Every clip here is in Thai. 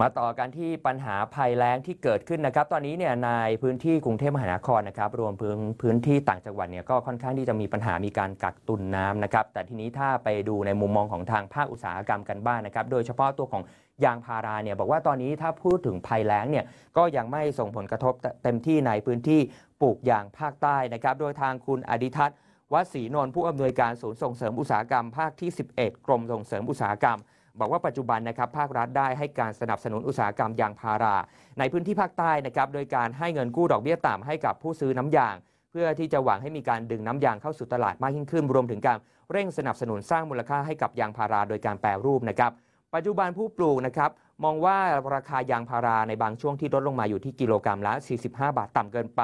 มาต่อกันที่ปัญหาภัยแล้งที่เกิดขึ้นนะครับตอนนี้เนี่ยในพื้นที่กรุงเทพมหานครนะครับรวมพื้นพื้นที่ต่างจังหวัดเนี่ยก็ค่อนข้างที่จะมีปัญหามีการกักตุนน้ำนะครับแต่ทีนี้ถ้าไปดูในมุมมองของทางภาคอุตสาหกรรมกันบ้างนนะครับโดยเฉพาะตัวของยางพาราเนี่ยบอกว่าตอนนี้ถ้าพูดถึงภัยแล้งเนี่ยก็ยังไม่ส่งผลกระทบเต็มที่ในพื้นที่ปลูกยางภาคใต้นะครับโดยทางคุณอดิทัศน์วสีนนท์ผู้อำนวยการศูนย์ส่งเสริมอุตสาหกรรม ภาคที่ 11 กรมส่งเสริมอุตสาหกรรมบอกว่าปัจจุบันนะครับภาครัฐได้ให้การสนับสนุนอุตสาหกรรมยางพารา ในพื้นที่ภาคใต้นะครับโดยการให้เงินกู้ดอกเบี้ยต่ำให้กับผู้ซื้อน้ำยาง เพื่อที่จะหวังให้มีการดึงน้ำยางเข้าสู่ตลาดมากยิ่งขึ้นรวมถึงการ เร่งสนับสนุนสร้างมูลค่าให้กับยางพาราโดยการแปรรูปนะครับ ปัจจุบันผู้ปลูกนะครับมองว่าราคายางพาราในบางช่วงที่ลดลงมาอยู่ที่กิโลกรรัมละ 45 บาทต่ำเกินไป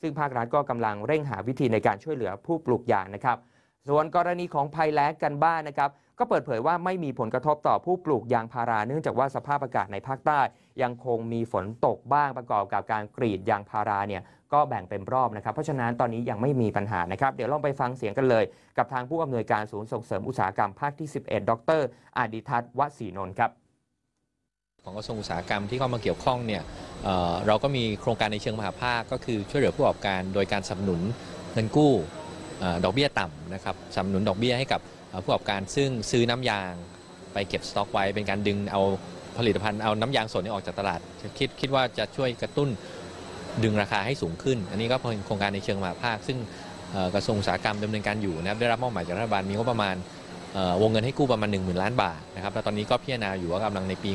ซึ่งภาครัฐก็กำลังเร่งหาวิธีในการช่วยเหลือผู้ปลูกยางนะครับส่วนกรณีของภัยแล้งกันบ้านนะครับก็เปิดเผยว่าไม่มีผลกระทบต่อผู้ปลูกยางพาราเนื่องจากว่าสภาพอากาศในภาคใต้ ยังคงมีฝนตกบ้างประกอบกับการกรีดยางพาราเนี่ยก็แบ่งเป็นรอบนะครับ เพราะฉะนั้นตอนนี้ยังไม่มีปัญหานะครับเดี๋ยวลองไปฟังเสียงกันเลย กับทางผู้อำนวยการศูนย์ส่งเสริมอุตสาหกรรมภาคที่ 11 ดรอดิทัศน์วสีนนท์ครับของกระทรวงอุตสาหกรรมที่เข้ามาเกี่ยวข้องเนี่ยเเราก็มีโครงการในเชิงมหาภาคก็คือช่วยเหลือผู้ประกอบการโดยการสนับสนุนเงินกู้ดอกเบี้ยต่ำนะครับสนับสนุนดอกเบี้ยให้กับผู้ประกอบการซึ่งซื้อน้ำยาง ไปเก็บสต็อกไว้ เป็นการดึงเอาผลิตภัณฑ์เอาน้ำยางสดนี้ออกจากตลาดคิดคิดว่าจะช่วยกระตุ้นดึงราคาให้สูงขึ้น อันนี้ก็เป็นโครงการในเชิงมหาภาค ซึ่งกระทรวงอุตสาหกรรมดำเนินการอยู่นะครับได้รับมอบหมายจากรัฐบาลมีงบประมาณวงเงินให้กู้ประมาณ 1 0,000 ล้านบาทนะครับแล้วตอนนี้ก็พิจารณาอยู่ว่ากำลังในปี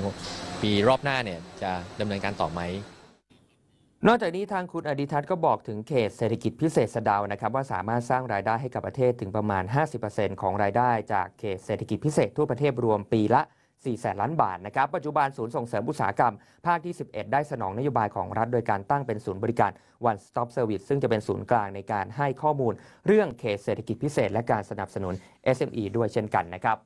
ปีรอบหน้าเนี่ยจะดำเนินการต่อไหมนอกจากนี้ทางคุณอดิทัศน์ก็บอกถึงเขตเศรษฐกิจพิเศษสะดาวนะครับ ว่าสามารถสร้างรายได้ให้กับประเทศถึงประมาณ 50%ของรายได้จากเขตเศรษฐกิจพิเศษทั่วประเทศรวมปีละ4แสนล้านบาท นะครับปัจจุบันศูนย์ส่งเสริมอุตสาหกรรม ภาคที่ 11 ได้สนองนโยบายของรัฐโดยการตั้งเป็นศูนย์บริการ One Stop Service ซึ่งจะเป็นศูนย์กลางในการให้ข้อมูล เรื่องเขตเศรษฐกิจพิเศษและการสนับสนุน SME ด้วยเช่นกันนะครับ